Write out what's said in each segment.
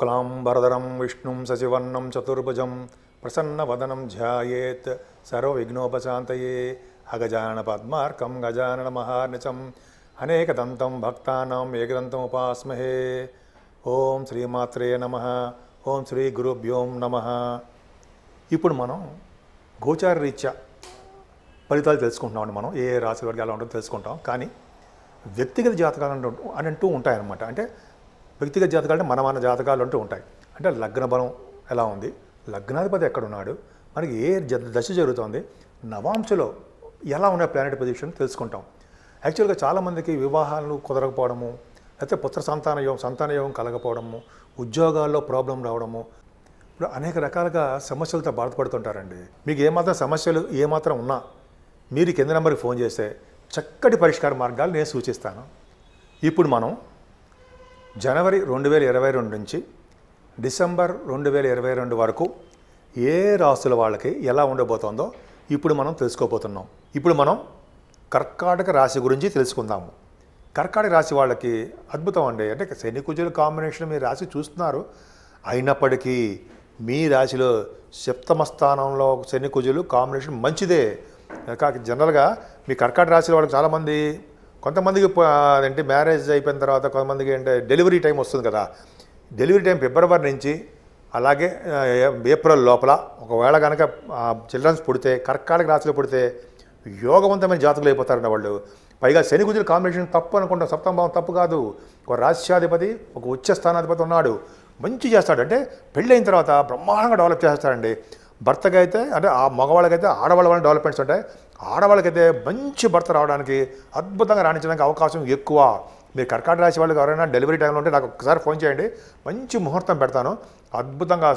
శుక్లాంబరదరం విష్ణుం సచివర్ణం చతుర్భుజం ప్రసన్నవదనం ధ్యాయేత్ సర్వవిఘ్నోపశాంతయే అగజాన పద్మార్కం గజానన మహానిచం అనేకదంతం భక్తానాం ఏకదంతం ఉపాస్మహే ఓం శ్రీమాత్రే నమ ఓం శ్రీ గురుభ్యోం నమ ఇప్పుడు మనం గోచార రీత్యా ఫలితాలు తెలుసుకుంటున్నామండి మనం ఏ రాశి వాడికి ఎలా ఉంటుందో తెలుసుకుంటాం కానీ వ్యక్తిగత జాతకాలు అంటూ ఉంటాయన్నమాట అంటే వ్యక్తిగత జాతకాలు అంటే మనమాన జాతకాలు అంటూ ఉంటాయి అంటే లగ్న బలం ఎలా ఉంది లగ్నాధిపతి ఎక్కడున్నాడు మనకి ఏ దశ జరుగుతోంది నవాంశలో ఎలా ఉన్న ప్లానెట్ పొజిషన్ తెలుసుకుంటాం యాక్చువల్గా చాలామందికి వివాహాలు కుదరకపోవడము లేకపోతే పుత్ర సంతాన యోగం సంతాన యోగం కలగపోవడము ఉద్యోగాల్లో ప్రాబ్లం రావడము ఇప్పుడు అనేక రకాలుగా సమస్యలతో బాధపడుతుంటారండి మీకు ఏమాత్రం సమస్యలు ఏమాత్రం ఉన్నా మీరు కింద నెంబర్కి ఫోన్ చేస్తే చక్కటి పరిష్కార మార్గాలు నేను సూచిస్తాను ఇప్పుడు మనం జనవరి రెండు వేల ఇరవై రెండు నుంచి డిసెంబర్ రెండు వేల ఇరవై రెండు వరకు ఏ రాసుల వాళ్ళకి ఎలా ఉండబోతోందో ఇప్పుడు మనం తెలుసుకోబోతున్నాం ఇప్పుడు మనం కర్కాటక రాశి గురించి తెలుసుకుందాము కర్కాటక రాశి వాళ్ళకి అద్భుతం అండి అంటే శని కుజుల కాంబినేషన్ మీ రాశి చూస్తున్నారు అయినప్పటికీ మీ రాశిలో సప్తమ స్థానంలో శని కుజులు కాంబినేషన్ మంచిదే కాక జనరల్గా మీ కర్కాటక రాశి వాళ్ళకి చాలామంది కొంతమందికి అంటే మ్యారేజ్ అయిపోయిన తర్వాత కొంతమందికి అంటే డెలివరీ టైం వస్తుంది కదా డెలివరీ టైం ఫిబ్రవరి నుంచి అలాగే ఏప్రిల్ లోపల ఒకవేళ కనుక చిల్డ్రన్స్ పుడితే కర్కాటక రాశిలో పుడితే యోగవంతమైన జాతకులు అయిపోతారంట వాళ్ళు పైగా శని గుజుల కాంబినేషన్ తప్పు అనుకుంటాం సప్తంభావం తప్పు కాదు ఒక రాష్ట్రాధిపతి ఒక ఉచ్చ స్థానాధిపతి ఉన్నాడు మంచి చేస్తాడు అంటే పెళ్ళైన తర్వాత బ్రహ్మాండంగా డెవలప్ చేస్తాడండి భర్తకి అయితే అంటే ఆ మగవాళ్ళకైతే ఆడవాళ్ళ వల్ల డెవలప్మెంట్స్ ఉంటాయి ఆడవాళ్ళకైతే మంచి భర్త రావడానికి అద్భుతంగా రాణించడానికి అవకాశం ఎక్కువ మీరు కర్కాట రాశి వాళ్ళకి ఎవరైనా డెలివరీ టైంలో ఉంటే నాకు ఒకసారి ఫోన్ చేయండి మంచి ముహూర్తం పెడతాను అద్భుతంగా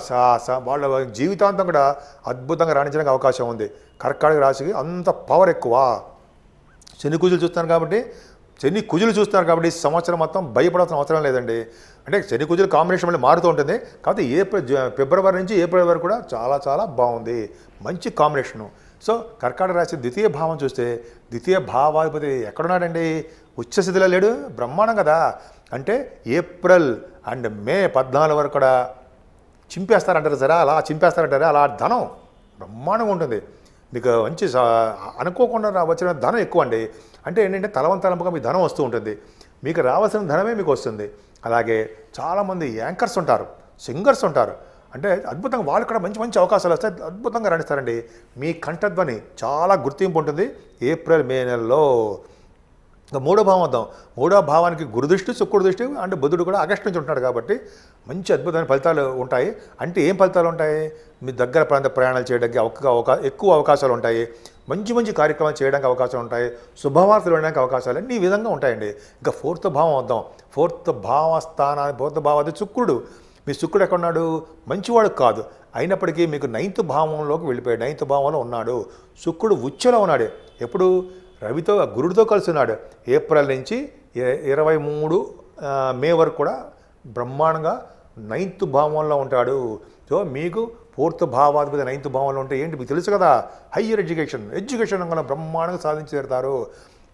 వాళ్ళ జీవితాంతం కూడా అద్భుతంగా రాణించడానికి అవకాశం ఉంది కర్కాటక రాశికి అంత పవర్ ఎక్కువ శని కూజులు చూస్తాను కాబట్టి శని కుజులు చూస్తున్నారు కాబట్టి సంవత్సరం మొత్తం భయపడాల్సిన అవసరం లేదండి అంటే శని కుజులు కాంబినేషన్ మళ్ళీ మారుతూ ఉంటుంది కాబట్టి ఏప్రిల్ ఫిబ్రవరి నుంచి ఏప్రిల్ వరకు కూడా చాలా చాలా బాగుంది మంచి కాంబినేషను సో కర్కాటక రాశి ద్వితీయ భావం చూస్తే ద్వితీయ భావాధిపతి ఎక్కడున్నాడండి ఉచ్చస్థితిలో లేడు బ్రహ్మాండం కదా అంటే ఏప్రిల్ అండ్ మే పద్నాలుగు వరకు కూడా చింపేస్తారంటారు సరే అలా చింపేస్తారంటారా అలా ధనం బ్రహ్మాండంగా ఉంటుంది మీకు మంచి అనుకోకుండా వచ్చిన ధనం ఎక్కువ అండి అంటే ఏంటంటే తలవంతలంపుగా మీ ధనం వస్తూ ఉంటుంది మీకు రావాల్సిన ధనమే మీకు వస్తుంది అలాగే చాలామంది యాంకర్స్ ఉంటారు సింగర్స్ ఉంటారు అంటే అద్భుతంగా వాళ్ళు కూడా మంచి మంచి అవకాశాలు వస్తాయి అద్భుతంగా రాణిస్తారండి మీ కంఠధ్వని చాలా గుర్తింపు ఉంటుంది ఏప్రిల్ మే నెలలో ఇంకా మూడో భావం వద్దాం మూడో భావానికి గురుదృష్టి శుక్రుడు దృష్టి అంటే బుధుడు కూడా ఆగస్టు నుంచి ఉంటాడు కాబట్టి మంచి అద్భుతమైన ఫలితాలు ఉంటాయి అంటే ఏం ఫలితాలు ఉంటాయి మీ దగ్గర ప్రాంత ప్రయాణాలు చేయడానికి అవకా ఎక్కువ అవకాశాలు ఉంటాయి మంచి మంచి కార్యక్రమాలు చేయడానికి అవకాశాలు ఉంటాయి శుభవార్తలు వినడానికి అవకాశాలు అన్ని ఈ విధంగా ఉంటాయండి ఇంకా ఫోర్త్ భావం వద్దాం ఫోర్త్ భావ స్థానాన్ని ఫోర్త్ భావం అది శుక్రుడు మీ శుక్రుడు ఎక్కడున్నాడు మంచివాడు కాదు అయినప్పటికీ మీకు నైన్త్ భావంలోకి వెళ్ళిపోయాడు నైన్త్ భావంలో ఉన్నాడు శుక్రుడు ఉచ్చలో ఉన్నాడు ఎప్పుడు రవితో గురుడితో కలిసి ఉన్నాడు ఏప్రిల్ నుంచి ఇరవై మూడు మే వరకు కూడా బ్రహ్మాండంగా నైన్త్ భావంలో ఉంటాడు సో మీకు ఫోర్త్ భావాధిపతి నైన్త్ భావంలో ఉంటే ఏంటి మీకు తెలుసు కదా హయ్యర్ ఎడ్యుకేషన్ ఎడ్యుకేషన్ రంగంలో బ్రహ్మాండంగా సాధించి తీరుతారు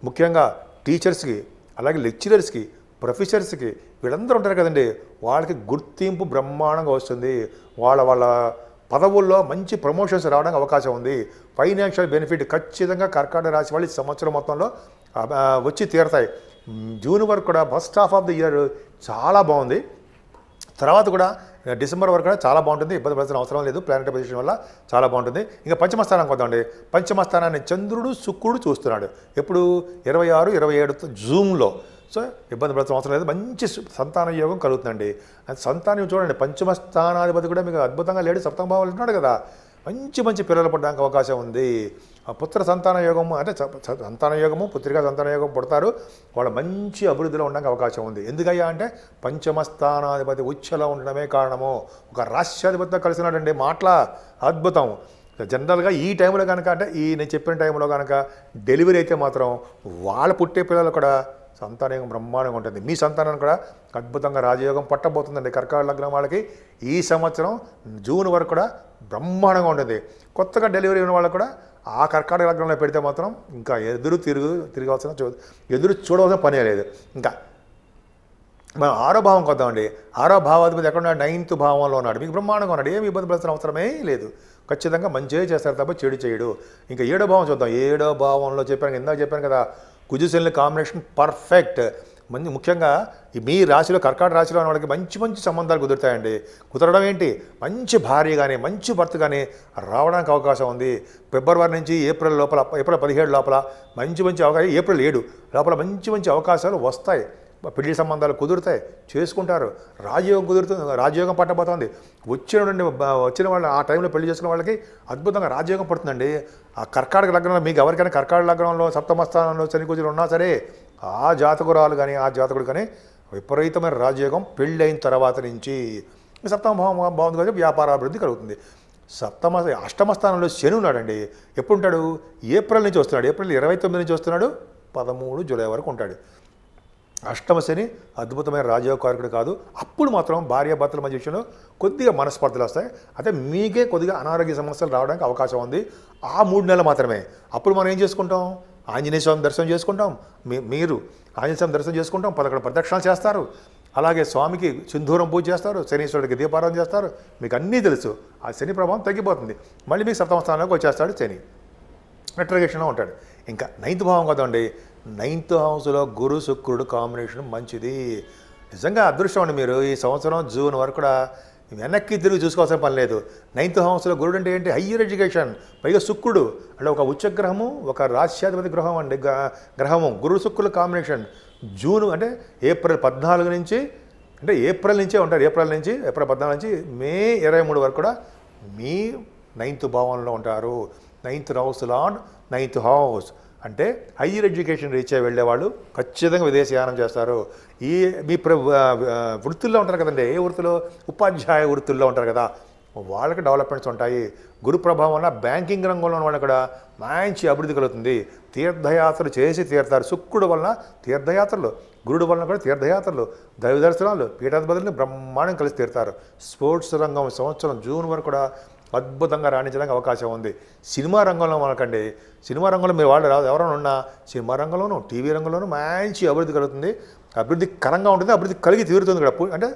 ముఖ్యంగా టీచర్స్కి అలాగే లెక్చరర్స్కి ప్రొఫెసర్స్కి వీళ్ళందరూ ఉంటారు కదండి వాళ్ళకి గుర్తింపు బ్రహ్మాండంగా వస్తుంది వాళ్ళ వాళ్ళ పదవుల్లో మంచి ప్రమోషన్స్ రావడానికి అవకాశం ఉంది ఫైనాన్షియల్ బెనిఫిట్ ఖచ్చితంగా కర్కాట రాశి వాళ్ళు సంవత్సరం మొత్తంలో వచ్చి తీరతాయి జూన్ వరకు కూడా first half of the year చాలా బాగుంది తర్వాత కూడా డిసెంబర్ వరకు కూడా చాలా బాగుంటుంది ఇబ్బంది పడాల్సిన అవసరం లేదు ప్లానెట్ పొజిషన్ వల్ల చాలా బాగుంటుంది ఇంకా పంచమస్థానానికి కొద్దామండి పంచమస్థానాన్ని చంద్రుడు శుక్రుడు చూస్తున్నాడు ఎప్పుడు ఇరవై ఆరు ఇరవై ఏడు జూమ్లో సో ఇబ్బంది పడతాం అవసరం లేదు మంచి సంతాన యోగం కలుగుతుందండి సంతానం చూడండి పంచమ స్థానాధిపతి కూడా మీకు అద్భుతంగా లేడు సప్తంభావాలు ఉన్నాడు కదా మంచి మంచి పిల్లలు పడడానికి అవకాశం ఉంది పుత్ర సంతాన యోగము అంటే సంతాన యోగము పుత్రికా సంతాన యోగం పుడతారు వాళ్ళు మంచి అభివృద్ధిలో ఉండడానికి అవకాశం ఉంది ఎందుకయ్యా అంటే పంచమ స్థానాధిపతి ఉచ్చలో ఉండడమే కారణము ఒక రాష్ట్రాధిపతితో కలిసినాడండి మాటల అద్భుతం జనరల్గా ఈ టైంలో కనుక అంటే ఈ నేను చెప్పిన టైంలో కనుక డెలివరీ అయితే మాత్రం వాళ్ళు పుట్టే పిల్లలు కూడా సంతానం బ్రహ్మాండంగా ఉంటుంది మీ సంతానం కూడా అద్భుతంగా రాజయోగం పట్టబోతుందండి కర్కాడ లగ్నం వాళ్ళకి ఈ సంవత్సరం జూన్ వరకు కూడా బ్రహ్మాండంగా ఉంటుంది కొత్తగా డెలివరీ ఉన్న వాళ్ళకు కూడా ఆ కర్కాడ లగ్నంలో పెడితే మాత్రం ఇంకా ఎదురు తిరుగు తిరగాల్సిన ఎదురు చూడవలసిన పనే లేదు ఇంకా మనం ఆరో భావం కొద్దామండి ఆరో భావాధిపతి ఎక్కడ నైన్త్ భావంలో ఉన్నాడు మీకు బ్రహ్మాండంగా ఉన్నాడు ఏమి ఇబ్బంది పడాల్సిన అవసరమే లేదు ఖచ్చితంగా మంచిగా చేస్తారు తప్ప చెడు చేయడు ఇంకా ఏడో భావం చూద్దాం ఏడో భావంలో చెప్పాను ఇందాక చెప్పాను కదా కుజశనుల కాంబినేషన్ పర్ఫెక్ట్ మంది ముఖ్యంగా మీ రాశిలో కర్కాట రాశిలో ఉన్న వాళ్ళకి మంచి మంచి సంబంధాలు కుదురుతాయండి కుదరడం ఏంటి మంచి భార్య కానీ మంచి భర్త కానీ రావడానికి అవకాశం ఉంది ఫిబ్రవరి నుంచి ఏప్రిల్ లోపల ఏప్రిల్ పదిహేడు లోపల మంచి మంచి అవకాశం ఏప్రిల్ ఏడు లోపల మంచి మంచి అవకాశాలు వస్తాయి పెళ్లి సంబంధాలు కుదురుతాయి చేసుకుంటారు రాజయోగం కుదురుతుంది రాజయోగం పట్టబోతోంది వచ్చిన వచ్చిన వాళ్ళు ఆ టైంలో పెళ్లి చేసుకున్న వాళ్ళకి అద్భుతంగా రాజయోగం పడుతుందండి ఆ కర్కాటక లగ్నంలో మీకు ఎవరికైనా కర్కాటక లగ్నంలో సప్తమస్థానంలో శనికుజులు ఉన్నా సరే ఆ జాతకురాలు కానీ ఆ జాతకుడు కానీ విపరీతమైన రాజయోగం పెళ్ళి అయిన తర్వాత నుంచి సప్తమ భావం బాగుంది వ్యాపార అభివృద్ధి కలుగుతుంది సప్తమ అష్టమ స్థానంలో శని ఉన్నాడండి ఎప్పుడు ఉంటాడు ఏప్రిల్ నుంచి వస్తున్నాడు ఏప్రిల్ ఇరవై తొమ్మిది నుంచి వస్తున్నాడు పదమూడు జూలై వరకు ఉంటాడు అష్టమ శని అద్భుతమైన రాజయోగకారకుడు కాదు అప్పుడు మాత్రం భర్తల మధ్య విషయంలో కొద్దిగా మనస్పర్ధలు వస్తాయి అయితే మీకే కొద్దిగా అనారోగ్య సమస్యలు రావడానికి అవకాశం ఉంది ఆ మూడు నెలలు మాత్రమే అప్పుడు మనం ఏం చేసుకుంటాం ఆంజనేయ స్వామి దర్శనం చేసుకుంటాం మీరు ఆంజనేయ స్వామి దర్శనం చేసుకుంటాం పదకొండు ప్రదక్షిణాలు చేస్తారు అలాగే స్వామికి సింధూరం పూజ చేస్తారు శనీశ్వరుడికి దీపారాధన చేస్తారు మీకు అన్నీ తెలుసు ఆ శని ప్రభావం తగ్గిపోతుంది మళ్ళీ మీకు సప్తమ స్థానంలోకి వచ్చేస్తాడు శని రిట్రగేషన్లో ఉంటాడు ఇంకా నైన్త్ భావం కదండి నైన్త్ హౌస్లో గురు శుక్రుడు కాంబినేషన్ మంచిది నిజంగా అదృష్టం అండి మీరు ఈ సంవత్సరం జూన్ వరకు కూడా వెనక్కి తిరిగి చూసుకోవాల్సిన పని లేదు నైన్త్ హౌస్లో గురుడు అంటే ఏంటి హయ్యర్ ఎడ్యుకేషన్ పైగా శుక్రుడు అంటే ఒక ఉచ్చ గ్రహము ఒక రాశ్యాధిపతి గ్రహం అండి గ్రహము గురు శుక్రుల కాంబినేషన్ జూన్ అంటే ఏప్రిల్ పద్నాలుగు నుంచి అంటే ఏప్రిల్ నుంచే ఉంటారు ఏప్రిల్ నుంచి ఏప్రిల్ పద్నాలుగు నుంచి మే ఇరవై మూడు వరకు కూడా మీ నైన్త్ భావంలో ఉంటారు ninth house lord ninth house అంటే హయ్యర్ ఎడ్యుకేషన్ రీచ్ అయ్యి వెళ్ళేవాళ్ళు ఖచ్చితంగా విదేశయానం చేస్తారు ఈ మీ ప్ర వృత్తుల్లో ఉంటారు కదండి ఏ వృత్తిలో ఉపాధ్యాయ వృత్తుల్లో ఉంటారు కదా వాళ్ళకి డెవలప్మెంట్స్ ఉంటాయి గురు ప్రభావం వల్ల బ్యాంకింగ్ రంగంలో ఉన్న వాళ్ళకి కూడా మంచి అభివృద్ధి కలుగుతుంది తీర్థయాత్రలు చేసి తీరుతారు శుక్రుడు వలన తీర్థయాత్రలు గురుడు వలన కూడా తీర్థయాత్రలు దైవ దర్శనాలు పీఠాధిపతులను బ్రహ్మాండం కలిసి తీరుతారు స్పోర్ట్స్ రంగం సంవత్సరం జూన్ వరకు కూడా అద్భుతంగా రాణించడానికి అవకాశం ఉంది సినిమా రంగంలో మనకండి సినిమా రంగంలో మీరు వాళ్ళు రాదు ఎవరైనా ఉన్నా సినిమా రంగంలోనూ టీవీ రంగంలోనూ మంచి అభివృద్ధి కలుగుతుంది అభివృద్ధి కరంగా ఉంటుంది అభివృద్ధి కలిగి తీరుతుంది కూడా అంటే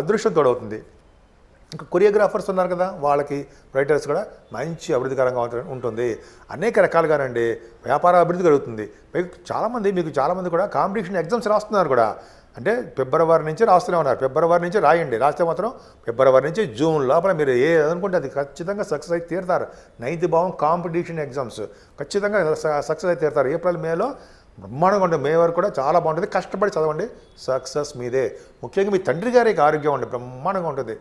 అదృష్టం తోడవుతుంది ఇంకా కొరియోగ్రాఫర్స్ ఉన్నారు కదా వాళ్ళకి రైటర్స్ కూడా మంచి అభివృద్ధికరంగా ఉంటుంది అనేక రకాలుగానండి వ్యాపార అభివృద్ధి కలుగుతుంది మీకు చాలామంది మీకు చాలామంది కూడా కాంపిటీషన్ ఎగ్జామ్స్ రాస్తున్నారు కూడా అంటే ఫిబ్రవరి నుంచి రాస్తూనే ఉన్నారు ఫిబ్రవరి నుంచి రాయండి రాస్తే మాత్రం ఫిబ్రవరి నుంచి జూన్ లోపల మీరు ఏ అనుకుంటే అది ఖచ్చితంగా సక్సెస్ అయి తీరుతారు నైన్త్ భావం కాంపిటీషన్ ఎగ్జామ్స్ ఖచ్చితంగా సక్సెస్ అయి తీరుతారు ఏప్రిల్ మేలో బ్రహ్మాండంగా ఉండే మే వరకు కూడా చాలా బాగుంటుంది కష్టపడి చదవండి సక్సెస్ మీదే ముఖ్యంగా మీ తండ్రి గారికి ఆరోగ్యం ఉండే బ్రహ్మాండంగా ఉంటుంది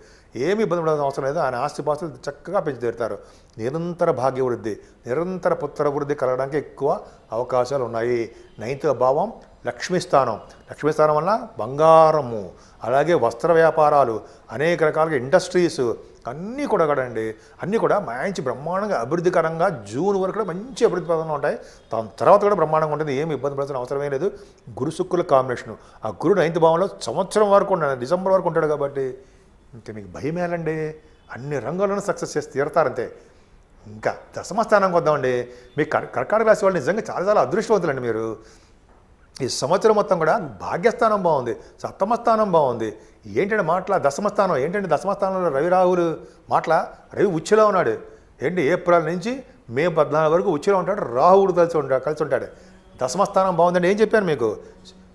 ఏమి ఇబ్బంది పడాల్సిన అవసరం లేదు ఆయన ఆస్తిపాస్తులు చక్కగా పెంచుతీరుతారు నిరంతర భాగ్యవృద్ధి నిరంతర పుత్ర వృద్ధి కలగడానికి ఎక్కువ అవకాశాలు ఉన్నాయి నైన్త్ భావం లక్ష్మీస్థానం లక్ష్మీస్థానం వల్ల బంగారము అలాగే వస్త్ర వ్యాపారాలు అనేక రకాలుగా ఇండస్ట్రీస్ అన్నీ కూడా కదండి అన్నీ కూడా మంచి బ్రహ్మాండంగా అభివృద్ధికరంగా జూన్ వరకు కూడా మంచి అభివృద్ధి పదంలో ఉంటాయి దాని తర్వాత కూడా బ్రహ్మాండంగా ఉంటుంది ఏమి ఇబ్బంది పడాల్సిన అవసరమే లేదు గురు శుక్రుల కాంబినేషను ఆ గురుడు నైన్త్ భావంలో సంవత్సరం వరకు ఉంటాడు డిసెంబర్ వరకు ఉంటాడు కాబట్టి ఇంకా మీకు భయమేలండి అన్ని రంగాలను సక్సెస్ చేసి తీరతారంతే ఇంకా దశమ స్థానానికి వద్దామండి మీ కర్కాటక రాశి వాళ్ళు నిజంగా చాలా చాలా అదృష్టవంతులండి మీరు ఈ సంవత్సరం మొత్తం కూడా భాగ్యస్థానం బాగుంది సప్తమ స్థానం బాగుంది ఏంటంటే మాటల దశమస్థానం ఏంటంటే దశమస్థానంలో రవి రాహులు మాటల రవి ఉచ్చులో ఉన్నాడు ఏంటి ఏప్రిల్ నుంచి మే పద్నాలుగు వరకు ఉచ్చులో ఉంటాడు రాహువుడు కలిసి ఉంటా కలిసి ఉంటాడు దశమస్థానం బాగుందండి ఏం చెప్పాను మీకు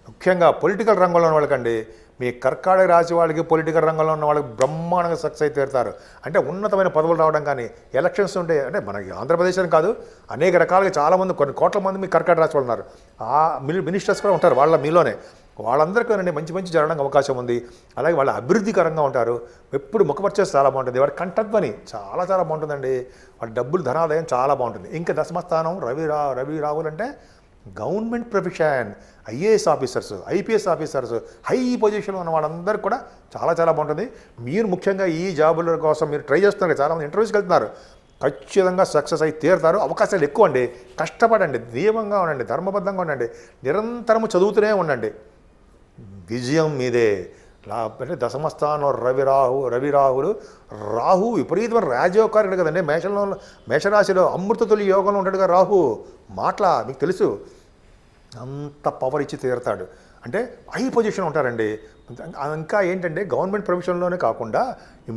ముఖ్యంగా పొలిటికల్ రంగంలో వాళ్ళకండి మీ కర్కాటక రాశి వాళ్ళకి పొలిటికల్ రంగంలో ఉన్న వాళ్ళకి బ్రహ్మాండంగా సక్సెస్ అయితే తీరుతారు అంటే ఉన్నతమైన పదవులు రావడం కానీ ఎలక్షన్స్ ఉంటే అంటే మనకి ఆంధ్రప్రదేశ్ అని కాదు అనేక రకాలుగా చాలామంది కొన్ని కోట్ల మంది మీ కర్కాటక రాశి వాళ్ళు ఉన్నారు ఆ మినిస్టర్స్ కూడా ఉంటారు వాళ్ళ మీలోనే వాళ్ళందరికీ మంచి మంచి జరగడానికి అవకాశం ఉంది అలాగే వాళ్ళు అభివృద్ధికరంగా ఉంటారు ఎప్పుడు ముఖపరిచేసి చాలా బాగుంటుంది వాడి కంఠధ్వని చాలా చాలా బాగుంటుందండి వాళ్ళ డబ్బులు ధనాదాయం చాలా బాగుంటుంది ఇంకా దశమస్థానం రవి రా రవి రాహుల్ అంటే government profession IAS officers IPS officers high పొజిషన్లో ఉన్న వాళ్ళందరూ కూడా చాలా చాలా బాగుంటుంది మీరు ముఖ్యంగా ఈ జాబుల కోసం మీరు ట్రై చేస్తున్నారు చాలామంది ఇంటర్వ్యూస్కి వెళ్తున్నారు ఖచ్చితంగా సక్సెస్ అయి తీరుతారు అవకాశాలు ఎక్కువ అండి కష్టపడండి దీవంగా ఉండండి ధర్మబద్ధంగా ఉండండి నిరంతరము చదువుతూనే ఉండండి విజయం మీదే అంటే దశమస్థానం రవి రాహు రవి రాహులు రాహు విపరీతమైన రాజయోగకారుడు కదండి మేషంలో మేషరాశిలో అమృతతులు యోగంలో ఉంటాడుగా రాహు మాట్లా మీకు తెలుసు అంత పవర్ ఇచ్చి తీరుతాడు అంటే హై పొజిషన్ ఉంటారండి ఇంకా ఏంటంటే గవర్నమెంట్ ప్రొఫెషన్లోనే కాకుండా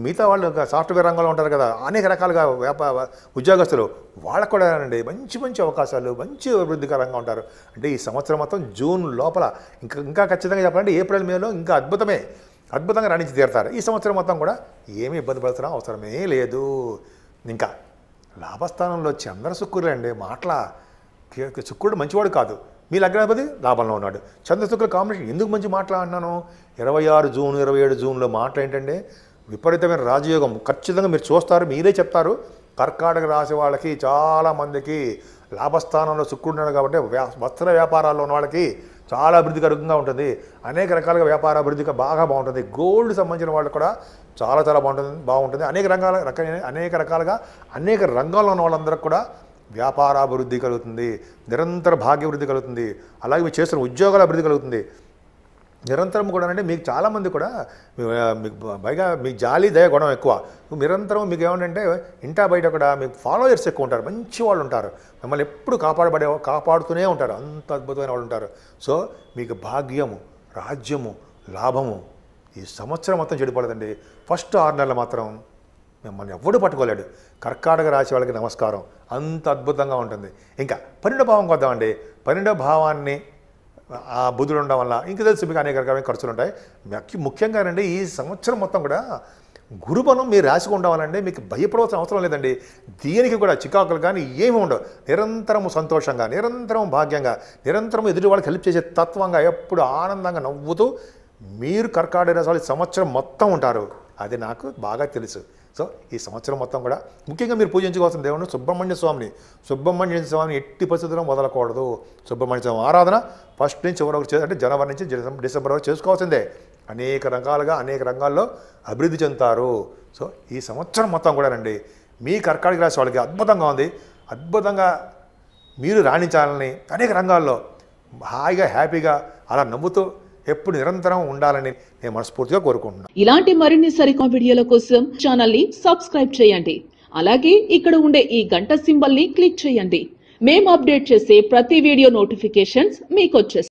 మిగతా వాళ్ళు సాఫ్ట్వేర్ రంగంలో ఉంటారు కదా అనేక రకాలుగా వ్యాపార ఉద్యోగస్తులు వాళ్ళకు కూడా అండి మంచి మంచి అవకాశాలు మంచి అభివృద్ధికరంగా ఉంటారు అంటే ఈ సంవత్సరం మొత్తం జూన్ లోపల ఇంకా ఇంకా ఖచ్చితంగా చెప్పాలంటే ఏప్రిల్ మేలో ఇంకా అద్భుతమే అద్భుతంగా రాణించి తీరుతారు ఈ సంవత్సరం మొత్తం కూడా ఏమీ ఇబ్బంది పడుతున్నా అవసరమే లేదు ఇంకా లాభస్థానంలో చంద్ర అండి మాటల శుక్రుడు మంచివాడు కాదు మీ లగ్నాధిపతి లాభంలో ఉన్నాడు చంద్రశుక్ర కాంబినేషన్ ఎందుకు మంచి మాట్లాడినాను ఇరవై ఆరు జూన్ ఇరవై ఏడు జూన్లో మాటలు ఏంటంటే విపరీతమైన రాజయోగం ఖచ్చితంగా మీరు చూస్తారు మీరే చెప్తారు కర్కాటక రాశి వాళ్ళకి చాలామందికి లాభస్థానంలో శుక్రుడున్నాడు కాబట్టి వస్త్ర వ్యాపారాల్లో ఉన్న వాళ్ళకి చాలా అభివృద్ధికరంగా ఉంటుంది అనేక రకాలుగా వ్యాపార అభివృద్ధిగా బాగా బాగుంటుంది గోల్డ్ సంబంధించిన వాళ్ళు కూడా చాలా చాలా బాగుంటుంది బాగుంటుంది అనేక రంగాల రకాల అనేక రకాలుగా అనేక రంగాల్లో ఉన్న వాళ్ళందరికీ కూడా వ్యాపారాభివృద్ధి కలుగుతుంది నిరంతర భాగ్యవృద్ధి కలుగుతుంది అలాగే మీరు చేస్తున్న ఉద్యోగాల అభివృద్ధి కలుగుతుంది నిరంతరం కూడా అంటే మీకు చాలామంది కూడా మీకు పైగా మీకు జాలి దయ గుణం ఎక్కువ నిరంతరం మీకు ఏమంటే ఇంటా బయట కూడా మీకు ఫాలోయర్స్ ఎక్కువ ఉంటారు మంచి వాళ్ళు ఉంటారు మిమ్మల్ని ఎప్పుడు కాపాడబడే కాపాడుతూనే ఉంటారు అంత అద్భుతమైన వాళ్ళు ఉంటారు సో మీకు భాగ్యము రాజ్యము లాభము ఈ సంవత్సరం మొత్తం చెడిపోలేదండి ఫస్ట్ ఆరు నెలలు మాత్రం మిమ్మల్ని ఎవడు పట్టుకోలేడు కర్కాటక రాశి వాళ్ళకి నమస్కారం అంత అద్భుతంగా ఉంటుంది ఇంకా పన్నెండో భావం కొద్దామండి పన్నెండో భావాన్ని ఆ బుధుడు ఉండడం వల్ల ఇంకా తెలుసు మీకు అనేక రకమైన ఖర్చులు ఉంటాయి ముఖ్యంగా అండి ఈ సంవత్సరం మొత్తం కూడా గురుబలం మీరు రాసిగా ఉండవాలండి మీకు భయపడవలసిన అవసరం లేదండి దేనికి కూడా చికాకులు కానీ ఏమి ఉండవు నిరంతరం సంతోషంగా నిరంతరం భాగ్యంగా నిరంతరం ఎదుటి వాళ్ళకి హెల్ప్ చేసే తత్వంగా ఎప్పుడు ఆనందంగా నవ్వుతూ మీరు కర్కాటక రాసాలి సంవత్సరం మొత్తం ఉంటారు అది నాకు బాగా తెలుసు సో ఈ సంవత్సరం మొత్తం కూడా ముఖ్యంగా మీరు పూజించుకోవాల్సిన దేవుడు సుబ్రహ్మణ్య స్వామిని సుబ్రహ్మణ్య స్వామిని ఎట్టి పరిస్థితుల్లో వదలకూడదు సుబ్రహ్మణ్య స్వామి ఆరాధన ఫస్ట్ నుంచి ఎవరొకరు వరకు అంటే జనవరి నుంచి డిసెంబర్ వరకు చేసుకోవాల్సిందే అనేక రకాలుగా అనేక రంగాల్లో అభివృద్ధి చెందుతారు సో ఈ సంవత్సరం మొత్తం కూడా రండి మీ కర్కాటక రాశి వాళ్ళకి అద్భుతంగా ఉంది అద్భుతంగా మీరు రాణించాలని అనేక రంగాల్లో హాయిగా హ్యాపీగా అలా నవ్వుతూ ఎప్పుడు నిరంతరం ఉండాలని నేను మనస్ఫూర్తిగా కోరుకుంటున్నాను ఇలాంటి మరిన్ని సరికా వీడియోల కోసం ఛానల్ ని సబ్స్క్రైబ్ చేయండి అలాగే ఇక్కడ ఉండే ఈ గంట సింబల్ ని క్లిక్ చేయండి మేము అప్డేట్ చేసే ప్రతి వీడియో నోటిఫికేషన్స్ మీకు